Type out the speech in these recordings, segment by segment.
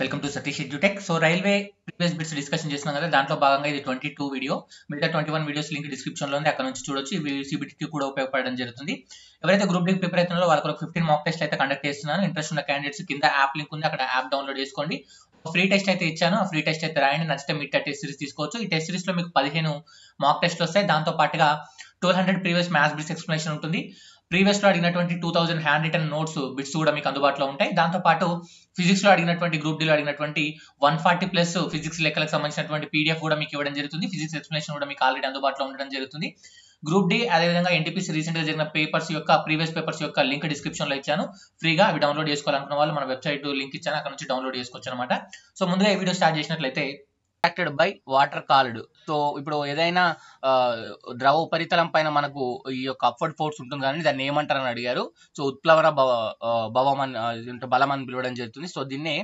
welcome to Satish edutech so railway previous bits discussion చేసినాం కదా దాంట్లో భాగంగా ఇది ట్వంటీ టూ వీడియో మిగతా twenty one videos link description లో ఉంది అక్కడ నుంచి చూడొచ్చు సిబిటీకి కూడా ఉపయోగపడడం జరుగుతుంది ఎవరైతే గ్రూప్ డీకి ప్రిపేర్ అవుతున్నారో వాళ్ళకి ఫిఫ్టీన్ మాక్ టెస్ట్ అయితే కండక్ట్ చేస్తున్నాను ఇంట్రెస్ట్ ఉన్న క్యాండిడేట్స్ కింద యాప్ లింక్ ఉంది అక్కడ యాప్ డౌన్లోడ్ చేసుకోండి ఫ్రీ టెస్ట్ అయితే ఇచ్చాను ఆ ఫ్రీ టెస్ట్ అయితే రాయండి నచ్చితే మీ టెస్ట్ సిరీస్ తీసుకోవచ్చు ఈ టెస్ట్ సిరీస్ లో మీకు పదిహేను మాక్ టెస్ట్ వస్తాయి దాంతో పాటుగా two hundred previous maths bits explanation ఉంటుంది ప్రీవియస్ లో అడిగినటువంటి two thousand hand written notes bits కూడా మీకు అందుబాటులో ఉంటాయి దాంతో పాటు ఫిజిక్స్ లో అడిగినటువంటి గ్రూప్ డీలో అడిగినటువంటి వన్ ఫార్టీ ప్లస్ ఫిజిక్స్ లెక్కలకు సంబంధించినటువంటి పీడిఎఫ్ కూడా మీకు ఇవ్వడం జరుగుతుంది ఫిజిక్స్ ఎక్స్ప్లెనేషన్ కూడా మీకు ఆల్రెడీ అందుబాటులో ఉండడం జరుగుతుంది గ్రూప్ డి అదేవిధంగా ఎన్టీపీసీ రీసెంట్ గా జరిగిన పేపర్స్ యొక్క ప్రీవియస్ పేపర్స్ యొక్క లింక్ డిస్క్రిప్షన్ లో ఇచ్చాను ఫ్రీగా అవి డౌన్లోడ్ చేసుకోవాలనుకున్న వాళ్ళు మన వెబ్సైట్ లింక్ ఇచ్చాను అక్కడ నుంచి డౌన్లోడ్ చేసుకోవచ్చు అనమాట సో ముందుగా ఈ వీడియో స్టార్ట్ చేసినట్లయితే attracted by water called so ఇప్పుడు ఏదైనా ద్రవ ఉపరితలం పైన మనకు ఈ యొక్క అప్వర్డ్ ఫోర్స్ ఉంటుంది కానీ దాన్ని ఏమంటారు అని అడిగారు సో ఉత్ప్లవన భవ భవం అని బలం అని పిలవడం జరుగుతుంది సో దీన్నే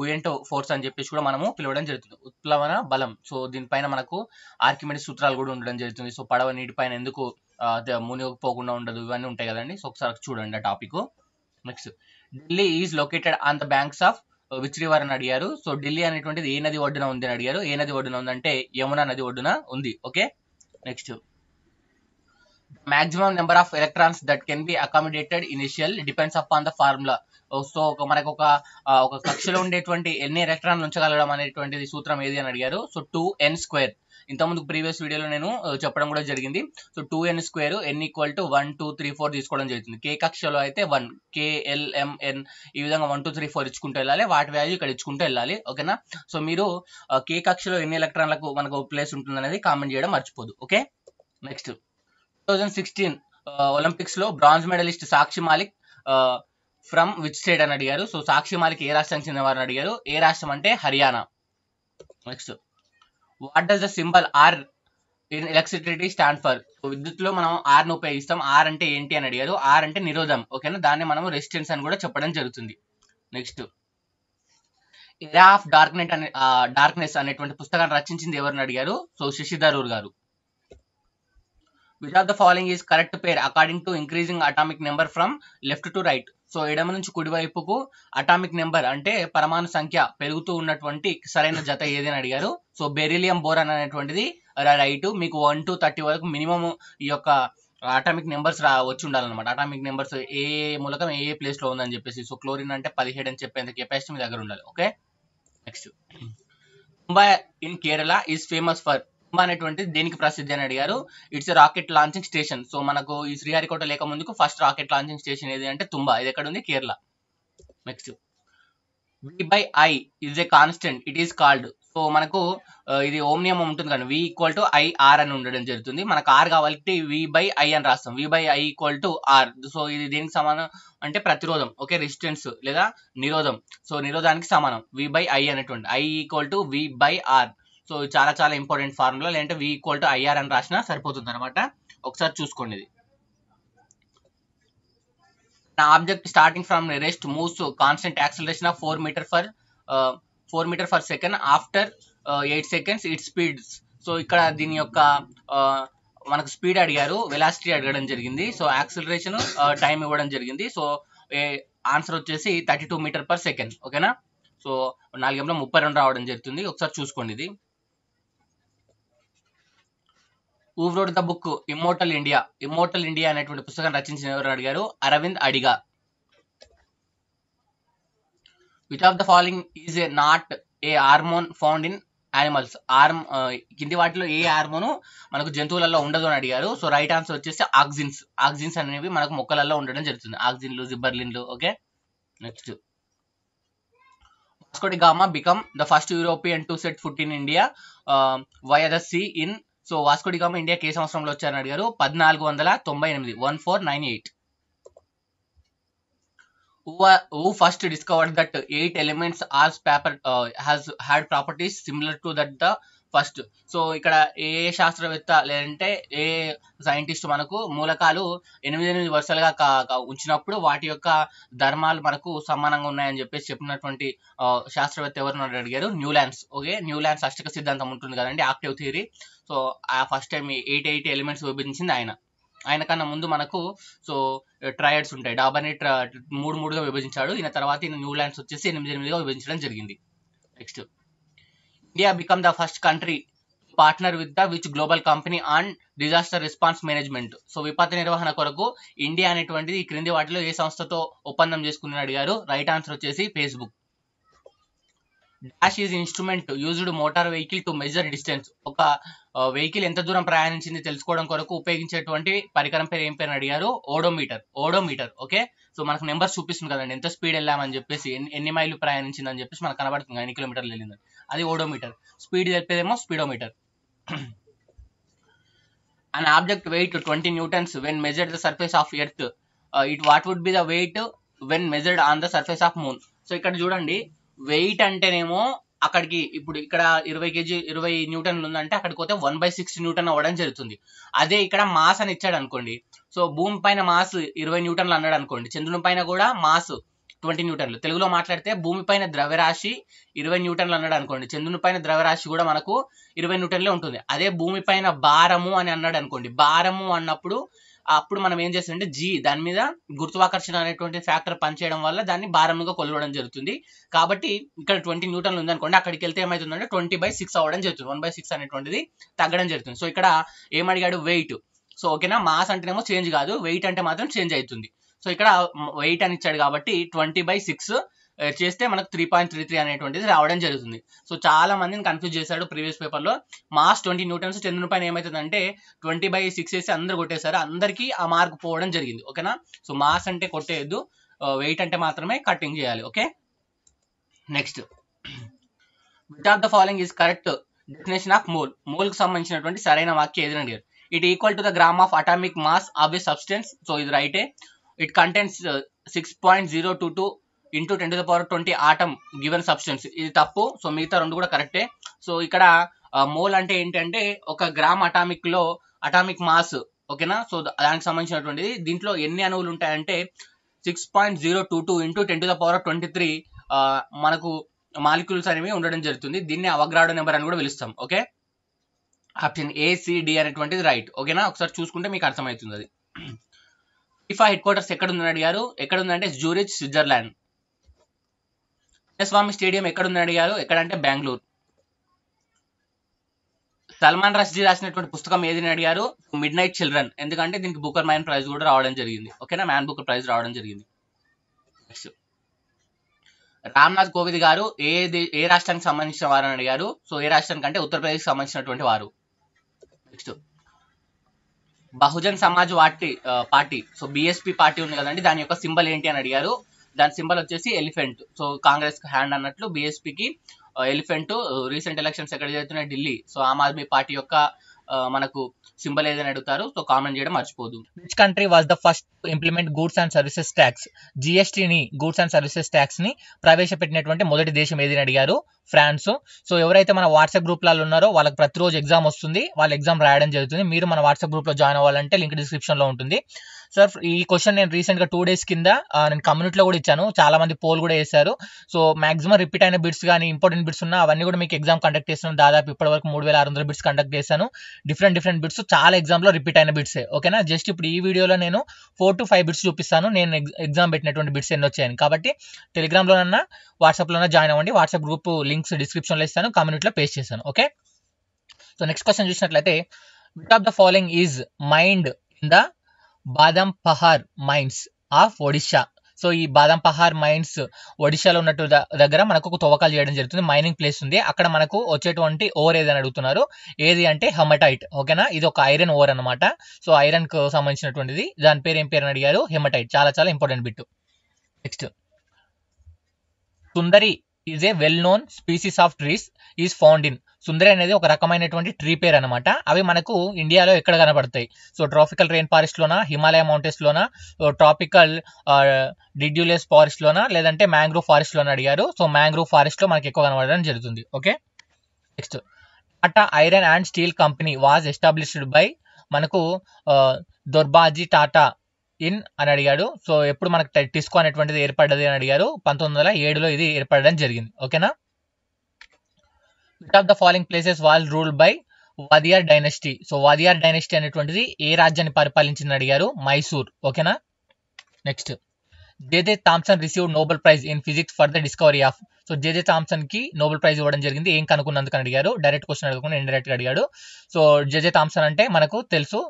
బుయెంట్ ఫోర్స్ అని చెప్పేసి కూడా మనము పిలవడం జరుగుతుంది ఉత్ప్లవన బలం సో దీనిపైన మనకు ఆర్కిమెడి సూత్రాలు కూడా ఉండడం జరుగుతుంది సో పడవ నీటిపైన ఎందుకు మునిగిపోకుండా ఉండదు ఇవన్నీ ఉంటాయి కదండి సో ఒకసారి చూడండి ఆ topic next Delhi is located on the banks of which వారిని అడిగారు సో ఢిల్లీ అనేటువంటిది ఏ నది ఒడ్డున ఉంది అని అడిగారు ఏ నది ఒడ్డున ఉందంటే యమునా నది ఒడ్డున ఉంది okay next maximum number of electrons that can be accommodated in a shell depends on the formula so ఒక మనకు ఒక ఒక కక్షలో ఉండేటువంటి ఎన్ని ఎలక్ట్రాన్లు ఉంచగలడం అనేటువంటిది సూత్రం ఏది అని అడిగారు సో టూ ఎన్ స్క్వేర్ ఇంతకుముందు ప్రీవియస్ వీడియోలో నేను చెప్పడం కూడా జరిగింది so two N square N equal to one two three four తీసుకోవడం జరుగుతుంది కే కక్షలో అయితే వన్ కేఎల్ఎంఎన్ ఈ విధంగా వన్ టూ త్రీ ఫోర్ ఇచ్చుకుంటూ వెళ్ళాలి వాటి వాల్యూ ఇక్కడ ఇచ్చుకుంటూ వెళ్ళాలి ఓకేనా సో మీరు కే కక్షలో ఎన్ని ఎలక్ట్రాన్లకు మనకు ప్లేస్ ఉంటుంది అనేది కామెంట్ చేయడం మర్చిపోదు okay next two thousand sixteen Olympics లో bronze medalist Sakshi Malik from which state అని అడిగారు సో సాక్షి మాలిక్ ఏ రాష్ట్రానికి చెందినవారు అని అడిగారు ఏ రాష్ట్రం అంటే Haryana next what does the symbol R in electricity stand for విద్యుత్లో మనం ఆర్ను ఉపయోగిస్తాం ఆర్ అంటే ఏంటి అని అడిగారు ఆర్ అంటే నిరోధం ఓకేనా దాన్ని మనం రెసిస్టెన్స్ అని కూడా చెప్పడం జరుగుతుంది నెక్స్ట్ ఎరా ఆఫ్ డార్క్నెట్ అనే డార్క్నెస్ అనేటువంటి పుస్తకాన్ని రచించింది ఎవరిని అడిగారు సో శశిధరూర్ గారు which of the following is correct pair according to increasing atomic number from left to right so ఎడమ నుంచి కుడివైపుకు అటామిక్ నెంబర్ అంటే పరమాణు సంఖ్య పెరుగుతూ ఉన్నటువంటి సరైన జత ఏది అని అడిగారు సో బెరిలియం బోరాన్ అనేటువంటిది రైట్ మీకు వన్ టు థర్టీ వరకు మినిమం ఈ యొక్క అటామిక్ నెంబర్స్ రా వచ్చి ఉండాలన్నమాట అటామిక్ నెంబర్స్ ఏ మూలకం ఏ ఏ ప్లేస్లో ఉందని చెప్పేసి సో క్లోరిన్ అంటే పదిహేడు అని చెప్పేంత కెపాసిటీ మీ దగ్గర ఉండాలి okay next Mumbai in Kerala is famous for అనేటువంటిది దేనికి ప్రసిద్ధి అని అడిగారు it's rocket launching station so మనకు ఈ శ్రీహరికోట లేక ముందుకు ఫస్ట్ రాకెట్ లాంచింగ్ స్టేషన్ ఏది అంటే తుంబా ఇది ఎక్కడ ఉంది Kerala next V by I is a constant it is called so మనకు uh, ఇది ఓమ్ నియమం ఉంటుంది కానీ V equal to I R అని ఉండడం జరుగుతుంది మనకు ఆర్ కాబట్టి వి బై ఐ అని రాస్తాం V by I equal to R so ఇది దీనికి సమానం అంటే ప్రతిరోధం ఓకే రెసిస్టెన్స్ లేదా నిరోధం సో నిరోధానికి సమానం వి బై ఐ అనేటువంటి I equal to V by R so చాలా చాలా ఇంపార్టెంట్ ఫార్ములా లేదంటే వి ఈక్వల్ టు ఐఆర్ అని రాసినా సరిపోతుంది అనమాట ఒకసారి చూసుకోండి ఇది నా object starting from rest moves constant acceleration of four metre for four metre for second after eight seconds it speeds so ఇక్కడ దీని యొక్క uh, మనకు స్పీడ్ అడిగారు వెలాసిటీ అడగడం జరిగింది సో యాక్సిలరేషన్ టైం ఇవ్వడం జరిగింది సో ఆన్సర్ వచ్చేసి thirty two metre per second ఓకేనా సో నాలుగేమో ముప్పై రెండు రావడం జరుగుతుంది ఒకసారి చూసుకోండి ఇది who wrote the book immortal India immortal India అనేటువంటి పుస్తకాన్ని రచించిన ఎవరు అడిగారు అరవింద్ అడిగా which of the following is a not a hormone found in animals ఆర్మ్ కింది వాటిలో ఏ హార్మోను మనకు జంతువులలో ఉండదు అని అడిగారు సో రైట్ ఆన్సర్ వచ్చేసి ఆక్సిన్స్ ఆక్సిన్స్ అనేవి మనకు మొక్కలలో ఉండడం జరుగుతుంది ఆక్సిన్లు జిబర్లిన్లు okay next Vasco da Gama become the first European to set foot in India via the sea in so Vasco da Gama India ఏ సంవత్సరంలో వచ్చారని అడిగారు పద్నాలుగు వందల తొంభై ఎనిమిది one four nine eight who first discovered that eight elements ఆర్స్ paper had properties similar to that the first so ఇక్కడ ఏ శాస్త్రవేత్త లేదంటే ఏ సైంటిస్ట్ మనకు మూలకాలు ఎనిమిది ఎనిమిది వర్షాలుగా ఉంచినప్పుడు వాటి యొక్క ధర్మాలు మనకు సమానంగా ఉన్నాయని చెప్పేసి చెప్పినటువంటి శాస్త్రవేత్త ఎవరు అడిగారు న్యూలాండ్స్ ఓకే న్యూలాండ్స్ అష్టక సిద్ధాంతం ఉంటుంది కదండి ఆక్టివ్ థియరీ సో ఆ first time eight eight elements విభజించింది ఆయన ఆయన కన్నా ముందు మనకు సో ట్రయడ్స్ ఉంటాయి డాబాని మూడు మూడుగా విభజించాడు ఈయన తర్వాత ఈయన న్యూలాండ్స్ వచ్చేసి ఎనిమిది ఎనిమిదిగా విభజించడం జరిగింది next India become the first country partner with the which global company and disaster response management so విపత్తు నిర్వహణ కొరకు ఇండియా అనేటువంటిది ఈ క్రింది వాటిలో ఏ సంస్థతో ఒప్పందం చేసుకుందని అడిగారు రైట్ ఆన్సర్ వచ్చేసి Facebook dash is instrument used motor vehicle to measure distance ఒక వెహికల్ ఎంత దూరం ప్రయాణించింది తెలుసుకోవడం కొరకు ఉపయోగించేటువంటి పరికరం పేరు ఏం పేరు అడిగారు ఓడోమీటర్ ఓడోమీటర్ ఓకే సో మనకు నెంబర్ చూపిస్తుంది కదండి ఎంత స్పీడ్ వెళ్ళామని చెప్పేసి ఎన్ని మైళ్ళు అని చెప్పేసి మనకు కనబడుతుంది ఎన్ని కిలోమీటర్లు వెళ్ళిందని అది ఓడోమీటర్ స్పీడ్ తెలిపేదేమో speedometer and object weight twenty newtons when measured the surface of earth it what would be the weight when measured on the surface of moon so ఇక్కడ చూడండి వెయిట్ అంటేనేమో అక్కడికి ఇప్పుడు ఇక్కడ ఇరవై కేజీ ఇరవై న్యూటన్లు ఉందంటే అక్కడికి పోతే వన్ బై సిక్స్ న్యూటన్ అవ్వడం జరుగుతుంది అదే ఇక్కడ మాస్ అని ఇచ్చాడు అనుకోండి సో భూమి పైన మాస్ ఇరవై న్యూటన్లు అన్నాడు అనుకోండి చంద్రుని పైన కూడా మాస్ ట్వంటీ న్యూటన్లు తెలుగులో మాట్లాడితే భూమి పైన ద్రవ్యరాశి ఇరవై న్యూటన్లు అన్నాడు అనుకోండి చంద్రుని పైన ద్రవ్యరాశి కూడా మనకు ఇరవై న్యూటన్లే ఉంటుంది అదే భూమిపైన భారము అని అన్నాడు అనుకోండి భారము అన్నప్పుడు అప్పుడు మనం ఏం చేస్తామంటే జీ దాని మీద గురుత్వాకర్షణ అనేటువంటి ఫ్యాక్టర్ పనిచేయడం వల్ల దాన్ని భారంగా కొలవడం జరుగుతుంది కాబట్టి ఇక్కడ ట్వంటీ న్యూటన్లు అనుకోండి అక్కడికి వెళ్తే ఏమవుతుందంటే ట్వంటీ బై సిక్స్ అవ్వడం జరుగుతుంది వన్ బై సిక్స్ అనేటువంటిది తగ్గడం జరుగుతుంది సో ఇక్కడ ఏమడిగాడు వెయిట్ సో ఓకేనా మాస్ అంటేనేమో చేంజ్ కాదు వెయిట్ అంటే మాత్రం చేంజ్ అవుతుంది సో ఇక్కడ వెయిట్ అని ఇచ్చాడు కాబట్టి ట్వంటీ బై సిక్స్ చేస్తే మనకు త్రీ పాయింట్ త్రీ త్రీ అనేటువంటిది రావడం జరుగుతుంది సో చాలా మందిని కన్ఫ్యూజ్ చేశాడు ప్రీవియస్ పేపర్లో మాస్ ట్వంటీ న్యూటన్స్ చంద్రుని పైన ఏమవుతుందంటే ట్వంటీ బై సిక్స్ వేసి అందరు కొట్టేశారు అందరికీ ఆ మార్క్ పోవడం జరిగింది ఓకేనా సో మాస్ అంటే కొట్టేయద్దు వెయిట్ అంటే మాత్రమే కటింగ్ చేయాలి okay next which of the following is correct definition of mole మోల్కి సంబంధించినటువంటి సరైన వాక్యం ఏదైనా to the gram of atomic mass of mass substance so ఇది రైటే it contents six point zero two two into ten to the power twenty atom given substance ఇది తప్పు so మిగతా రెండు కూడా కరెక్టే సో ఇక్కడ మోల్ అంటే ఏంటంటే ఒక గ్రామ్ అటామిక్ లో అటామిక్ మాస్ ఓకేనా సో దానికి సంబంధించినటువంటిది దీంట్లో ఎన్ని అణువులు ఉంటాయంటే six point zero two two into ten to the power twenty three మనకు మాలిక్యూల్స్ అనేవి ఉండడం జరుగుతుంది దీన్ని అవగ్రాడ నెంబర్ అని కూడా పిలుస్తాం ఓకే ఆప్షన్ ఏసీడి అనేటువంటిది రైట్ ఓకేనా ఒకసారి చూసుకుంటే మీకు అర్థమవుతుంది అది ఫిఫా హెడ్ క్వార్టర్స్ ఎక్కడ ఉందని అడిగారు ఎక్కడ ఉందంటే జూరిచ్ స్విట్జర్లాండ్ స్వామి స్టేడియం ఎక్కడ ఉందని అడిగారు ఎక్కడంటే బెంగళూరు సల్మాన్ రష్జీ రాసినటువంటి పుస్తకం ఏది అడిగారు మిడ్ నైట్ చిల్డ్రన్ ఎందుకంటే దీనికి బుకర్ మ్యాన్ ప్రైజ్ కూడా రావడం జరిగింది ఓకేనా మ్యాన్ బుకర్ ప్రైజ్ రావడం జరిగింది రామ్నాథ్ కోవిద్ గారు ఏ ఏ రాష్ట్రానికి సంబంధించిన వారు అని అడిగారు సో ఏ రాష్ట్రానికి అంటే ఉత్తరప్రదేశ్కి సంబంధించినటువంటి వారు next Bahujan Samaj party party so BSP party ఉంది కదండి దాని యొక్క సింబల్ ఏంటి అని అడిగారు దాని సింబల్ వచ్చేసి ఎలిఫెంట్ సో కాంగ్రెస్ హ్యాండ్ అన్నట్లు బీఎస్పీకి ఎలిఫెంట్ రీసెంట్ ఎలక్షన్స్ ఎక్కడ జరుగుతున్నాయి ఢిల్లీ సో ఆమ్ ఆద్మీ పార్టీ యొక్క మనకు సింబల్ ఏదైనా అడుగుతారు సో కామెంట్ చేయడం మర్చిపోదు which country was the first implement goods and services tax జిఎస్టీని గూడ్స్ అండ్ సర్వీసెస్ ట్యాక్స్ ని ప్రవేశపెట్టినటువంటి మొదటి దేశం ఏదని అడిగారు ఫ్రాన్స్ సో ఎవరైతే మన వాట్సాప్ గ్రూప్ గ్రూప్లలో ఉన్నారో వాళ్ళకి ప్రతిరోజు ఎగ్జామ్ వస్తుంది వాళ్ళ ఎగ్జామ్ రాయడం జరుగుతుంది మీరు మన వాట్సాప్ గ్రూప్లో జాయిన్ అవ్వాలంటే లింక్ డిస్క్రిప్షన్ లో ఉంటుంది సార్ ఈ క్వశ్చన్ నేను రీసెంట్గా టూ డేస్ కింద నేను కమ్యూనిటీలో కూడా ఇచ్చాను చాలా మంది పోల్ కూడా వేశారు సో మాక్సిమం రిపీట్ అయిన బిట్స్ కానీ ఇంపార్టెంట్ బిట్స్ ఉన్నా అవన్నీ కూడా మీకు ఎగ్జామ్ కండక్ట్ చేస్తున్నాను దాదాపు ఇప్పటివరకు మూడు వేల ఆరు వందల బిట్స్ కండక్ట్ చేశాను డిఫరెంట్ డిఫరెంట్ బిట్స్ చాలా ఎగ్జామ్లో రిపీట్ అయిన బిట్సే ఓకేనా జస్ట్ ఇప్పుడు ఈ వీడియోలో నేను ఫోర్ టు ఫైవ్ బిట్స్ చూపిస్తాను నేను ఎగ్జామ్ పెట్టినటువంటి బిట్స్ ఎన్ని వచ్చాయని కాబట్టి టెలిగ్రామ్లోనన్నా వాట్సాప్లోనన్నా జాయిన్ అవ్వండి వాట్సాప్ గ్రూప్ లింక్స్ డిస్క్రిప్షన్లో ఇస్తాను కమ్యూనిటీలో పేస్ట్ చేశాను ఓకే సో నెక్స్ట్ క్వశ్చన్ చూసినట్లయితే which of the following is mined in the Badam Pahar mines of Odisha so ఈ బాదం పహార్ మైన్స్ ఒడిషాలో ఉన్నట్టు దగ్గర మనకు ఒక తవ్వకాలు చేయడం జరుగుతుంది మైనింగ్ ప్లేస్ ఉంది అక్కడ మనకు వచ్చేటువంటి ఓర్ ఏదని అడుగుతున్నారు ఏది అంటే హెమటైట్ ఓకేనా ఇది ఒక ఐరన్ ఓర్ అనమాట సో ఐరన్ కు సంబంధించినటువంటిది దాని పేరు ఏం పేరు అని అడిగారు హెమటైట్ చాలా చాలా important bit next Sundari is a well known species of trees is found in Sundari అనేది ఒక రకమైనటువంటి ట్రీ పేర్ అనమాట అవి మనకు ఇండియాలో ఎక్కడ కనబడతాయి సో ట్రాపికల్ రెయిన్ లోనా హిమాలయ మౌంటైన్స్లోన ట్రాపికల్ ఫారెస్ట్ లోనా లేదంటే మ్యాంగ్రూవ్ లోన అడిగారు సో మ్యాంగ్రూవ్ ఫారెస్ట్లో మనకి ఎక్కువ కనబడడం జరుగుతుంది okay next Tata iron and steel company was established by మనకు దుర్బాజీ టాటా ఇన్ అని అడిగాడు సో ఎప్పుడు మనకు టిస్కో అనేటువంటిది ఏర్పడ్డది అని అడిగారు పంతొమ్మిది వందల ఏడులో ఇది ఏర్పడడం జరిగింది ఓకేనా which of the following places was ruled by Wadiyar dynasty so Wadiyar dynasty అనేటువంటిది ఏ రాజ్యాన్ని పరిపాలించింది అడిగారు మైసూర్ ఓకేనా next JJ Thomson receive Nobel prize in physics for the discovery of so JJ Thomson కి నోబెల్ ప్రైజ్ ఇవ్వడం జరిగింది ఏం కనుక్కున్నందుకు అడిగారు డైరెక్ట్ క్వశ్చన్ అడగకుండా ఇండైరెక్ట్ గా అడిగాడు సో జేజే థామ్సన్ అంటే మనకు తెలుసు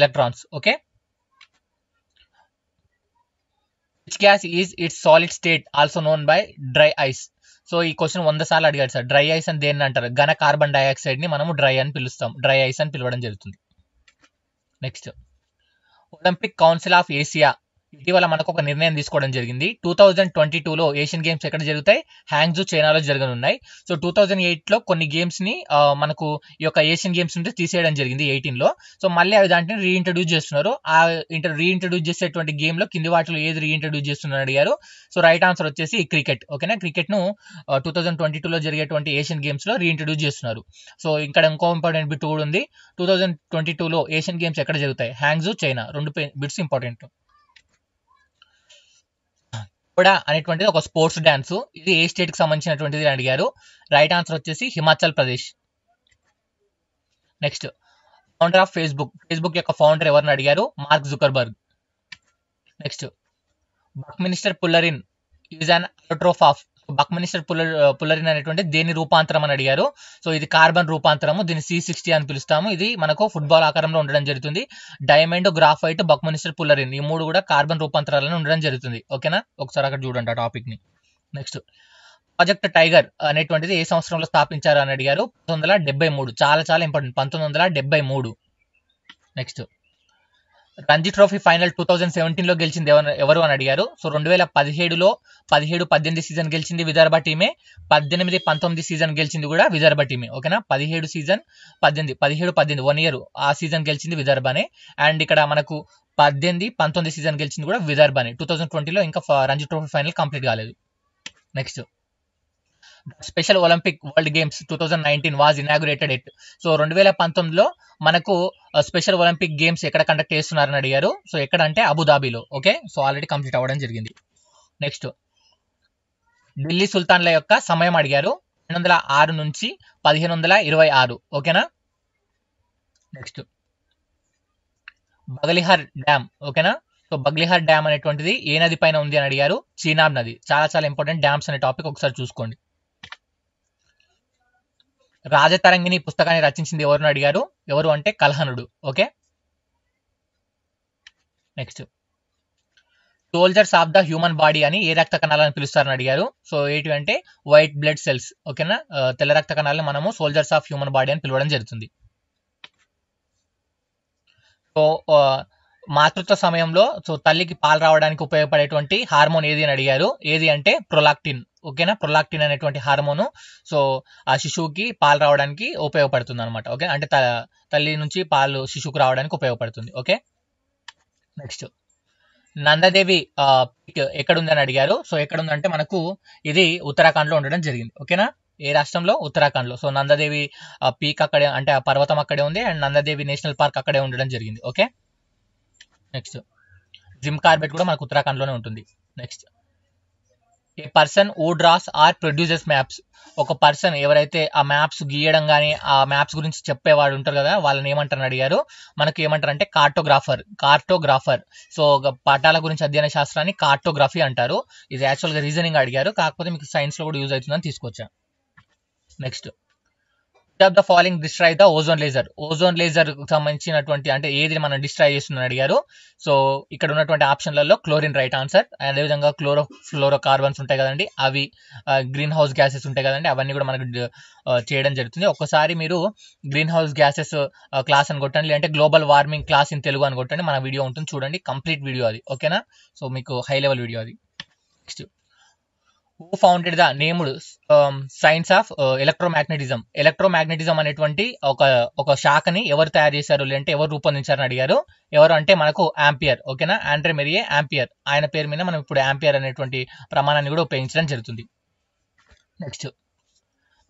electrons okay gas is its solid state also known by dry ice so ఈ క్వశ్చన్ వంద సార్లు అడిగాడు సార్ డ్రై ఐస్ అని దేన్ని అంటారు ఘన కార్బన్ డైఆక్సైడ్ని మనము డ్రై అని పిలుస్తాం డ్రై ఐస్ అని పిలవడం జరుగుతుంది next Olympic council of Asia ఇటీవల మనకు ఒక నిర్ణయం తీసుకోవడం జరిగింది టూ థౌజండ్ ట్వంటీ టూలో ఏషియన్ గేమ్స్ ఎక్కడ జరుగుతాయి హ్యాంగ్స్ చైనాలో జరగనున్నాయి సో టూ థౌజండ్ ఎయిట్లో కొన్ని గేమ్స్ని మనకు ఈ యొక్క ఏషియన్ గేమ్స్ నుంచి తీసేయడం జరిగింది ఎయిటీన్లో సో మళ్ళీ అవి దాంట్లో రీఇంట్రడ్యూస్ చేస్తున్నారు ఆ ఇంటర్ రీఇంట్రడ్యూస్ చేసేటువంటి గేమ్లో కింది వాటిలో ఏది రీఇంట్రడ్యూస్ చేస్తున్నారని అడిగారు సో రైట్ ఆన్సర్ వచ్చేసి క్రికెట్ ఓకేనా క్రికెట్ను టూ థౌజండ్ ట్వంటీ టూలో జరిగేటువంటి ఏషియన్ గేమ్స్లో రీఇంట్రడ్యూస్ చేస్తున్నారు సో ఇక్కడ ఇంకో ఇంపార్టెంట్ బిట్ కూడా ఉంది టూ థౌజండ్ ట్వంటీ టూలో ఏషియన్ గేమ్స్ ఎక్కడ జరుగుతాయి హ్యాంగ్స్ చైనా రెండు బిట్స్ ఇంపార్టెంట్ థప్పడా అనేటువంటిది ఒక స్పోర్ట్స్ డాన్స్ ఇది ఏ స్టేట్ కి సంబంధించినటువంటిది అడిగారు రైట్ ఆన్సర్ వచ్చేసి Himachal Pradesh next founder of Facebook Facebook యొక్క ఫౌండర్ ఎవరిని అడిగారు Mark Zuckerberg next Buckminsterfullerene is an of Buckminster fuller fullerene అనేటువంటి దేని రూపాంతరం అని అడిగారు సో ఇది కార్బన్ రూపాంతరము దీన్ని సి సిక్స్టీ అని పిలుస్తాము ఇది మనకు ఫుట్బాల్ ఆకారంలో ఉండడం జరుగుతుంది డైమండ్ గ్రాఫైట్ బక్మనిస్టర్ పులరిన్ ఈ మూడు కూడా కార్బన్ రూపాంతరాలను ఉండడం జరుగుతుంది ఓకేనా ఒకసారి అక్కడ చూడండి ఆ ని నెక్స్ట్ ప్రాజెక్ట్ టైగర్ అనేటువంటిది ఏ సంవత్సరంలో స్థాపించారు అని అడిగారు పంతొమ్మిది వందల డెబ్బై మూడు చాలా చాలా ఇంపార్టెంట్ పంతొమ్మిది వందల డెబ్బై మూడు next Ranji trophy final two thousand లో గెలిచింది ఎవరు ఎవరు అని అడిగారు సో రెండు వేల పదిహేడులో పదిహేడు పద్దెనిమిది సీజన్ గెలిచింది విదర్భ టీమే పద్దెనిమిది పంతొమ్మిది సీజన్ గెలిచింది కూడా విదర్భ టీమే ఓకేనా పదిహేడు సీజన్ పద్దెనిమిది పదిహేడు పద్దెనిమిది వన్ ఇయర్ ఆ సీజన్ గెలిచింది విదర్భనే అండ్ ఇక్కడ మనకు పద్దెనిమిది పంతొమ్మిది సీజన్ గెలిచింది కూడా విదర్భనే టూ థౌజండ్ ట్వంటీలో ఇంకా రంజీ ట్రోఫీ ఫైనల్ కంప్లీట్ కాలేదు next special Olympic world games two thousand nineteen was inaugurated it so రెండు వేల పంతొమ్మిదిలో మనకు uh, స్పెషల్ ఒలింపిక్ గేమ్స్ ఎక్కడ కండక్ట్ చేస్తున్నారని అడిగారు సో ఎక్కడ అంటే అబుదాబీలో ఓకే సో ఆల్రెడీ కంప్లీట్ అవ్వడం జరిగింది నెక్స్ట్ ఢిల్లీ సుల్తాన్ల యొక్క సమయం అడిగారు రెండు వందల ఆరు నుంచి పదిహేను వందల ఇరవై ఆరు ఓకేనా నెక్స్ట్ బగలిహార్ డ్యామ్ ఓకేనా సో బగ్లిహార్ డ్యామ్ అనేటువంటిది ఏ నది పైన ఉంది అని అడిగారు చీనాబ్ నది చాలా చాలా ఇంపార్టెంట్ డ్యామ్స్ అనే టాపిక్ ఒకసారి చూసుకోండి రాజతరంగిణి పుస్తకాన్ని రచించింది ఎవరు అడిగారు ఎవరు అంటే కల్హనుడు okay next soldiers of the human body అని ఏ రక్త కణాలను పిలుస్తారని అడిగారు సో ఏంటి అంటే వైట్ బ్లడ్ సెల్స్ ఓకేనా తెల్ల రక్త కణాలను మనము సోల్జర్స్ ఆఫ్ హ్యూమన్ బాడీ అని పిలవడం జరుగుతుంది సో మాతృత్వ సమయంలో సో తల్లికి పాలు రావడానికి ఉపయోగపడేటువంటి హార్మోన్ ఏది అని అడిగారు ఏది అంటే ప్రొలాక్టిన్ ఓకేనా ప్రొలాక్టిన్ అనేటువంటి హార్మోను సో ఆ శిశువుకి పాలు రావడానికి ఉపయోగపడుతుంది అనమాట ఓకే అంటే తల్లి నుంచి పాలు శిశువుకు రావడానికి ఉపయోగపడుతుంది ఓకే నెక్స్ట్ నందదేవి ఎక్కడుంది అని అడిగారు సో ఎక్కడుందంటే మనకు ఇది ఉత్తరాఖండ్లో ఉండడం జరిగింది ఓకేనా ఏ రాష్ట్రంలో ఉత్తరాఖండ్లో సో నందదేవి పీక్ అక్కడే అంటే ఆ పర్వతం అక్కడే ఉంది అండ్ నందదేవి నేషనల్ పార్క్ అక్కడే ఉండడం జరిగింది ఓకే నెక్స్ట్ జిమ్ కార్బెట్ కూడా మనకు ఉత్తరాఖండ్లోనే ఉంటుంది next a person who draws or produces maps ఒక పర్సన్ ఎవరైతే ఆ మ్యాప్స్ గీయడం కానీ ఆ మ్యాప్స్ గురించి చెప్పేవాడు ఉంటారు కదా వాళ్ళని ఏమంటారని అడిగారు మనకు ఏమంటారు అంటే కార్టోగ్రాఫర్ కార్టోగ్రాఫర్ సో పటాల గురించి అధ్యయన శాస్త్రాన్ని కార్టోగ్రఫీ అంటారు ఇది యాక్చువల్గా రీజనింగ్ అడిగారు కాకపోతే మీకు సైన్స్లో కూడా యూజ్ అవుతుందని తీసుకొచ్చాను next of the following destroy the ozone laser ozone laser సంబంధించినటువంటి అంటే ఏది మనం డిస్ట్రాయ్ చేస్తుందని అడిగారు సో ఇక్కడ ఉన్నటువంటి ఆప్షన్లలో క్లోరిన్ రైట్ ఆన్సర్ అదేవిధంగా క్లోరో ఫ్లోరో కార్బన్స్ ఉంటాయి కదండి అవి గ్రీన్ హౌస్ గ్యాసెస్ ఉంటాయి కదండి అవన్నీ కూడా మనకు చేయడం జరుగుతుంది ఒక్కసారి మీరు గ్రీన్ హౌస్ గ్యాసెస్ క్లాస్ అని కొట్టండి అంటే global warming class in Telugu అని కొట్టండి మన వీడియో ఉంటుంది చూడండి కంప్లీట్ వీడియో అది ఓకేనా సో మీకు హై లెవెల్ వీడియో అది who founded the named science of electromagnetism electromagnetism అనేటువంటి ఒక ఒక శాఖని ఎవరు తయారు చేశారు లేదంటే ఎవరు రూపొందించారని అడిగారు ఎవరు అంటే మనకు ఆంపియర్ ఓకేనా ఆండ్రే మెరియే ఆంపియర్ ఆయన పేరు మీద మనం ఇప్పుడు ఆంపియర్ అనేటువంటి ప్రమాణాన్ని కూడా ఉపయోగించడం జరుగుతుంది నెక్స్ట్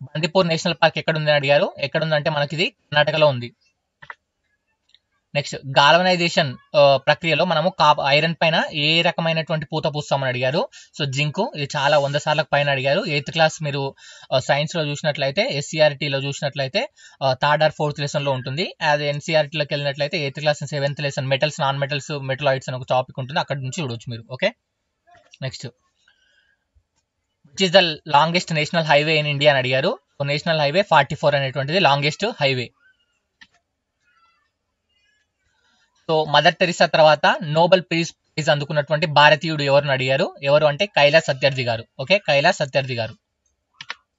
బందిపూర్ నేషనల్ పార్క్ ఎక్కడ ఉంది అని అడిగారు ఎక్కడ ఉందంటే మనకి ఇది కర్ణాటకలో ఉంది నెక్స్ట్ గాల్వనైజేషన్ ప్రక్రియలో మనము కా ఐరన్ పైన ఏ రకమైనటువంటి పూత పూస్తామని అడిగారు సో జింకు ఇది చాలా వంద సార్లకు పైన అడిగారు ఎయిత్ క్లాస్ మీరు సైన్స్లో చూసినట్లయితే ఎస్సీఆర్టీలో చూసినట్లయితే థర్డ్ ఆర్ ఫోర్త్ లెసన్లో ఉంటుంది అది ఎన్సీఆర్టీలోకి వెళ్ళినట్లయితే eighth class seventh lesson metals non metals metalloids అని ఒక టాపిక్ ఉంటుంది అక్కడ నుంచి చూడవచ్చు మీరు okay next which is the longest national highway in India అని అడిగారు నేషనల్ హైవే ఫార్టీ ఫోర్ అనేటువంటిది longest highway so mother Teresa తర్వాత నోబెల్ ప్రైజ్ ప్రైజ్ అందుకున్నటువంటి భారతీయుడు ఎవరు అడిగారు ఎవరు అంటే కైలాస్ సత్యార్థి గారు okay Kailash Satyarthi garu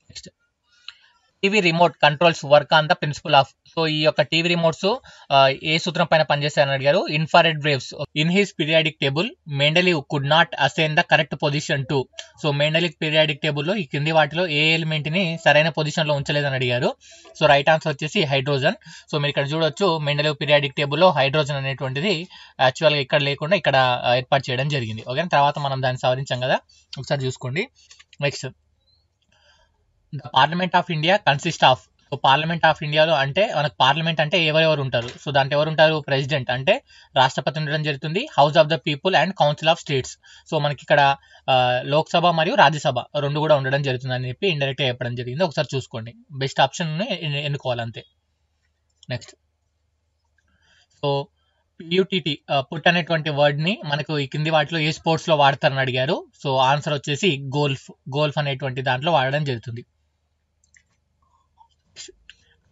next TV remote controls work on the principle of so ఈ యొక్క టీవీ రిమోట్స్ ఏ సూత్రం పైన పనిచేస్తాయని అడిగారు infrared waves in his periodic table Mendeleev could not assign the correct position to so Mendeleev periodic లో ఈ కింది వాటిలో ఏ ఎలిమెంట్ ని సరైన పొజిషన్ లో ఉంచలేదని అడిగారు సో రైట్ ఆన్సర్ వచ్చేసి హైడ్రోజన్ సో మీరు ఇక్కడ చూడొచ్చు మెండలీ పీరియాడిక్ టేబుల్లో హైడ్రోజన్ అనేటువంటిది యాక్చువల్ గా ఇక్కడ లేకుండా ఇక్కడ ఏర్పాటు చేయడం జరిగింది ఓకే తర్వాత మనం దాన్ని సవరించాం కదా ఒకసారి చూసుకోండి next the parliament of India consist of so parliament of ఇండియాలో అంటే మనకు పార్లమెంట్ అంటే ఎవరెవరు ఉంటారు సో దాంట్లో ఎవరు ఉంటారు ప్రెసిడెంట్ అంటే రాష్ట్రపతి ఉండడం జరుగుతుంది house of the people and council of states so మనకి ఇక్కడ లోక్సభ మరియు రాజ్యసభ రెండు కూడా ఉండడం జరుగుతుంది అని చెప్పి ఇండైరెక్ట్గా చెప్పడం జరిగింది ఒకసారి చూసుకోండి బెస్ట్ ఆప్షన్ ఎన్నుకోవాలి అంతే నెక్స్ట్ సో యూటీటీ పుట్ అనేటువంటి వర్డ్ని మనకు ఈ కింది వాటిలో ఏ స్పోర్ట్స్లో వాడతారని అడిగారు సో ఆన్సర్ వచ్చేసి గోల్ఫ్ గోల్ఫ్ అనేటువంటి దాంట్లో వాడడం జరుగుతుంది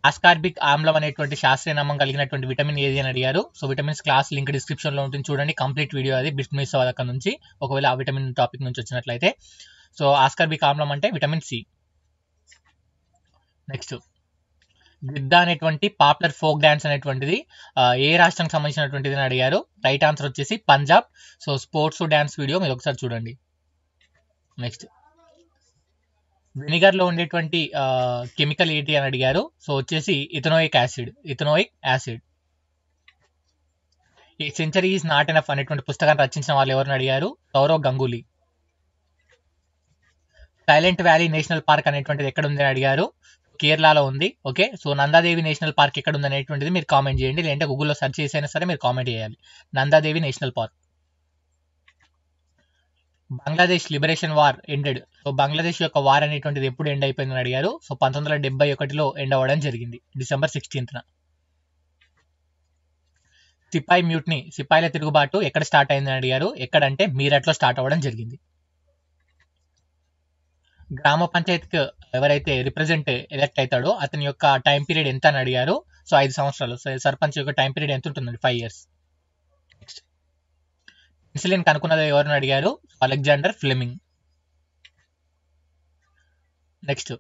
అస్కార్బిక్ ఆమ్లం అనేటువంటి శాస్త్రీయ నామం కలిగినటువంటి విటమిన్ ఏది అని అడిగారు so vitamins class link description లో ఉంటుంది చూడండి కంప్లీట్ వీడియో అది బిట్ మిస్ అక్కడ నుంచి ఒకవేళ ఆ విటమిన్ టాపిక్ నుంచి వచ్చినట్లయితే సో ఆస్కార్బిక్ ఆమ్లం అంటే విటమిన్ సి నెక్స్ట్ గిద్ద అనేటువంటి పాపులర్ ఫోక్ డాన్స్ అనేటువంటిది ఏ రాష్ట్రానికి సంబంధించినటువంటిది అని అడిగారు రైట్ ఆన్సర్ వచ్చేసి Punjab so sports dance video మీరు ఒకసారి చూడండి నెక్స్ట్ వెనిగర్ లో ఉండేటువంటి కెమికల్ ఏంటి అని అడిగారు సో వచ్చేసి ఇథనోయిక్ యాసిడ్ ఇథనోయిక్ యాసిడ్ ఈ సెంచరీ ఈజ్ నాట్ ఎనఫ్ అనేటువంటి పుస్తకాన్ని రచించిన వాళ్ళు ఎవరిని అడిగారు Gaurav Ganguly silent valley national park అనేటువంటిది ఎక్కడ ఉంది అని అడిగారు కేరళలో ఉంది okay so Nanda Devi national park ఎక్కడ ఉంది అనేటువంటిది మీరు కామెంట్ చేయండి లేదంటే గూగుల్లో సెర్చ్ చేసైనా సరే మీరు కామెంట్ చేయాలి Nanda Devi national park Bangladesh liberation war ended so Bangladesh యొక్క వార్ అనేటువంటిది ఎప్పుడు ఎండ్ అయిపోయిందని అడిగారు సో పంతొమ్మిది వందల డెబ్బై ఒకటిలో ఎండ్ అవ్వడం జరిగింది డిసెంబర్ సిక్స్టీన్త్న సిపాయి మ్యూట్ని సిపాయిల తిరుగుబాటు ఎక్కడ స్టార్ట్ అయిందని అడిగారు ఎక్కడంటే మీరట్లో స్టార్ట్ అవ్వడం జరిగింది గ్రామ పంచాయతీకి ఎవరైతే రిప్రజెంట్ ఎలక్ట్ అవుతాడో అతని యొక్క టైం పీరియడ్ ఎంత అని అడిగారు సో ఐదు సంవత్సరాలు సర్పంచ్ యొక్క టైం పీరియడ్ ఎంత ఉంటుందండి ఫైవ్ ఇయర్స్ నెక్స్ట్ పెన్సిలిన్ కనుక్కున్నది ఎవరిని అడిగారు Alexander Fleming next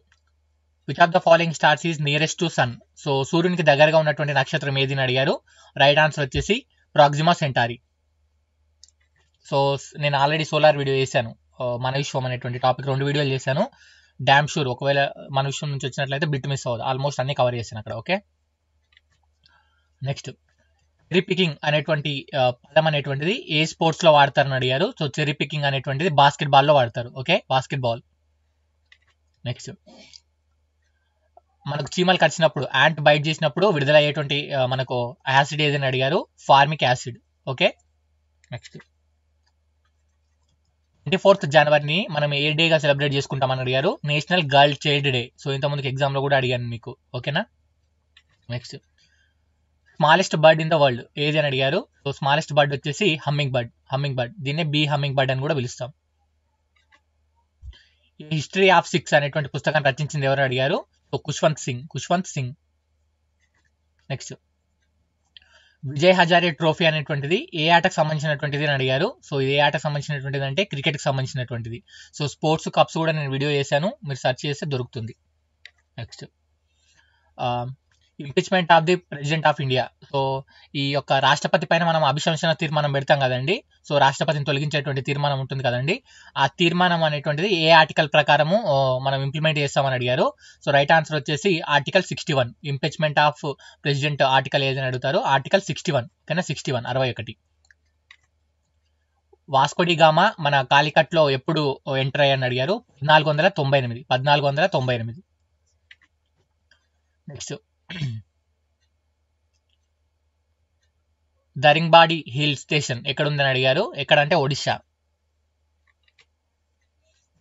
which of the following stars is nearest to sun so సూర్యునికి దగ్గరగా ఉన్నటువంటి నక్షత్రం ఏదిని అడిగారు రైట్ ఆన్సర్ వచ్చేసి ప్రాక్సిమా సెంటారీ సో నేను ఆల్రెడీ సోలార్ వీడియో చేశాను మన విశ్వం అనేటువంటి టాపిక్ రెండు వీడియోలు చేశాను డ్యామ్ షూర్ ఒకవేళ మన నుంచి వచ్చినట్లయితే బిట్ మిస్ అవ్వదు ఆల్మోస్ట్ అన్ని కవర్ చేశాను అక్కడ ఓకే నెక్స్ట్ చెర్రీ పికింగ్ అనేటువంటి పదం అనేటువంటిది ఏ స్పోర్ట్స్ లో వాడతారని అడిగారు సో చెర్రీ పికింగ్ అనేటువంటిది బాస్కెట్ బాల్ లో వాడతారు ఓకే బాస్కెట్ బాల్ నెక్స్ట్ మనకు చీమలు కరిచినప్పుడు యాంట్ బైట్ చేసినప్పుడు విడుదలయ్యేటువంటి మనకు యాసిడ్ ఏదని అడిగారు formic acid okay next twenty fourth జనవరిని మనం ఏ డేగా సెలబ్రేట్ చేసుకుంటామని అడిగారు national girl child day so ఇంతకుముందుకు ఎగ్జామ్లో కూడా అడిగాను మీకు ఓకేనా next smallest bird in the world ఏది అని అడిగారు సో స్మాలెస్ట్ బర్డ్ వచ్చేసి హమ్మింగ్ బర్డ్ హమ్మింగ్ బర్డ్ దీన్నే బీ హమ్మింగ్ బర్డ్ అని కూడా పిలుస్తాం హిస్టరీ ఆఫ్ సిక్స్ అనేటువంటి పుస్తకాన్ని రచించింది ఎవరు అడిగారు so Khushwant Singh Khushwant Singh next Vijay Hazare trophy అనేటువంటిది ఏ ఆటకు సంబంధించినటువంటిది అని అడిగారు సో ఏ ఆటకు సంబంధించినటువంటిది అంటే క్రికెట్కి సంబంధించినటువంటిది సో స్పోర్ట్స్ కప్స్ కూడా నేను వీడియో చేశాను మీరు సెర్చ్ చేస్తే దొరుకుతుంది next impeachment of the president of India so ఈ యొక్క రాష్ట్రపతి పైన మనం అభిశంసన తీర్మానం పెడతాం కదండి సో రాష్ట్రపతిని తొలగించేటువంటి తీర్మానం ఉంటుంది కదండి ఆ తీర్మానం అనేటువంటిది ఏ ఆర్టికల్ ప్రకారము మనం ఇంప్లిమెంట్ చేస్తామని అడిగారు సో రైట్ ఆన్సర్ వచ్చేసి article sixty one impeachment of president article ఏదని అడుగుతారు ఆర్టికల్ సిక్స్టీ వన్ కన్నా సిక్స్టీ వన్ అరవై ఒకటి గామా మన కాలికట్లో ఎప్పుడు ఎంటర్ అయ్యని అడిగారు పద్నాలుగు వందల తొంభై ఎనిమిది పద్నాలుగు వందల తొంభై ఎనిమిది నెక్స్ట్ దరింగ్బాడి హిల్ స్టేషన్ ఎక్కడ ఉందని అడిగారు ఎక్కడంటే ఒడిశా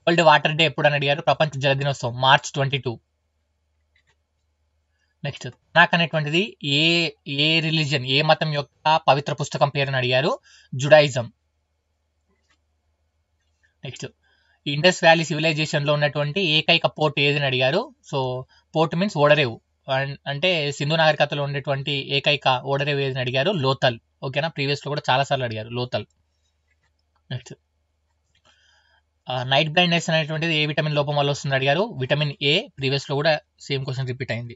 వరల్డ్ వాటర్ డే ఎప్పుడని అడిగారు ప్రపంచ జల దినోత్సవం March twenty two next Tanakh అనేటువంటిది ఏ ఏ రిలీజియన్ ఏ మతం యొక్క పవిత్ర పుస్తకం పేరుని అడిగారు జుడాయిజం నెక్స్ట్ ఇండస్ వ్యాలీ సివిలైజేషన్లో ఉన్నటువంటి ఏకైక పోర్ట్ ఏదని అడిగారు సో పోర్ట్ మీన్స్ ఓడరేవు అంటే సింధు నాగరికతలో ఉండేటువంటి ఏకైక ఓడరేవు ఏదని అడిగారు లోతల్ ఓకేనా ప్రీవియస్లో కూడా చాలాసార్లు అడిగారు లోతల్ నెక్స్ట్ నైట్ బ్లైండ్నెస్ అనేటువంటిది ఏ విటమిన్ లోపం వల్ల వస్తుంది అడిగారు విటమిన్ ఏ ప్రీవియస్లో కూడా సేమ్ క్వశ్చన్ రిపీట్ అయింది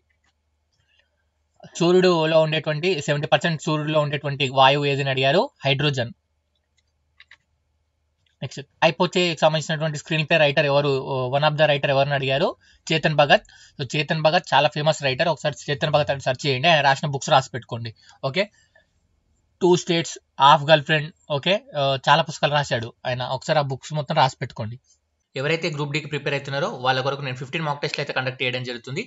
సూర్యుడులో ఉండేటువంటి సెవెంటీ పర్సెంట్ సూర్యుడులో ఉండేటువంటి వాయువు ఏదని అడిగారు హైడ్రోజన్ నెక్స్ట్ అయిపోతే సంబంధించినటువంటి స్క్రీన్ ప్లే రైటర్ ఎవరు వన్ ఆఫ్ ద రైటర్ ఎవరిని అడిగారు చేతన్ భగత్ సో చేతన్ భగత్ చాలా ఫేమస్ రైటర్ ఒకసారి చేతన్ భగత్ అని సర్చ్ చేయండి ఆయన రాసిన బుక్స్ రాసి పెట్టుకోండి okay two states half girlfriend okay చాలా పుస్తకాలు రాశాడు ఆయన ఒకసారి ఆ బుక్స్ మొత్తం రాసి పెట్టుకోండి ఎవరైతే గ్రూప్ డికి ప్రిపేర్ అవుతున్నారో వాళ్ళ కొరకు నేను ఫిఫ్టీన్ మాక్ టెస్ట్ అయితే కండక్ట్ చేయడం జరుగుతుంది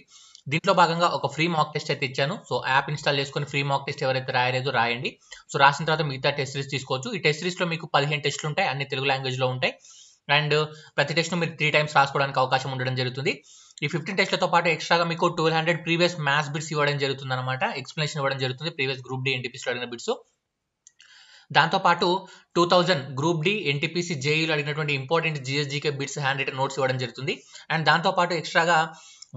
దీంట్లో భాగంగా ఒక ఫ్రీ మాక్ టెస్ట్ అయితే ఇచ్చాను సో యాప్ ఇన్స్టాల్ చేసుకొని ఫ్రీ మాక్ టెస్ట్ ఎవరైతే రాయలేదో రాయండి సో రాసిన తర్వాత మిగతా టెస్ట్ సిరీస్ తీసుకోవచ్చు ఈ టెస్ట్ సిరీస్లో మీకు పదిహేను టెస్ట్లు ఉంటాయి అన్ని తెలుగు లాంగ్వేజ్లో ఉంటాయి అండ్ ప్రతి టెస్ట్ను మీరు త్రీ టైమ్స్ రాసుకోవడానికి అవకాశం ఉండడం జరుగుతుంది ఈ ఫిఫ్టీన్ టెస్ట్లతో పాటు ఎక్స్ట్రాగా మీకు twelve hundred previous maths bits ఇవ్వడం జరుగుతుంది అనమాట ఎక్స్ప్లెనేషన్ ఇవ్వడం జరుగుతుంది ప్రీవియస్ గ్రూప్ డి ఎన్టీపీస్లో అడిగిన బిట్స్ దాంతోపాటు two thousand group D NTPC జేఈలు అడిగినటువంటి important GS GK bits hand return notes ఇవ్వడం జరుగుతుంది అండ్ దాంతోపాటు ఎక్స్ట్రాగా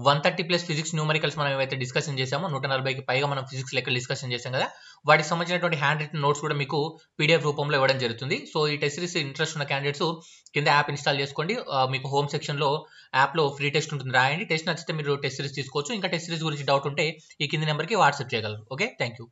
one thirty plus physics numericals మనం ఏవైతే డిస్కషన్ చేసామో నూట నలభైకి పైగా మనం ఫిజిక్స్ లెక్క డిస్కషన్ చేసాం కదా వాటికి సంబంధించినటువంటి హ్యాండ్ రిటన్ నోట్స్ కూడా మీకు పీడిఎఫ్ రూపంలో ఇవ్వడం జరుగుతుంది సో ఈ టెస్ట్ సిరీస్ ఇంట్రెస్ట్ ఉన్న క్యాండిడేట్స్ కింద యాప్ ఇన్స్టాల్ చేసుకోండి మీకు హోమ్ సెక్షన్లో యాప్లో ఫ్రీ టెస్ట్ ఉంటుంది రాయండి టెస్ట్ నచ్చితే మీరు టెస్ట్ సిరీస్ తీసుకోవచ్చు ఇంకా టెస్ట్ సిరీస్ గురించి డౌట్ ఉంటే ఈ కింది నెంబర్కి వాట్సాప్ చేయగలరు ఓకే థ్యాంక్ యూ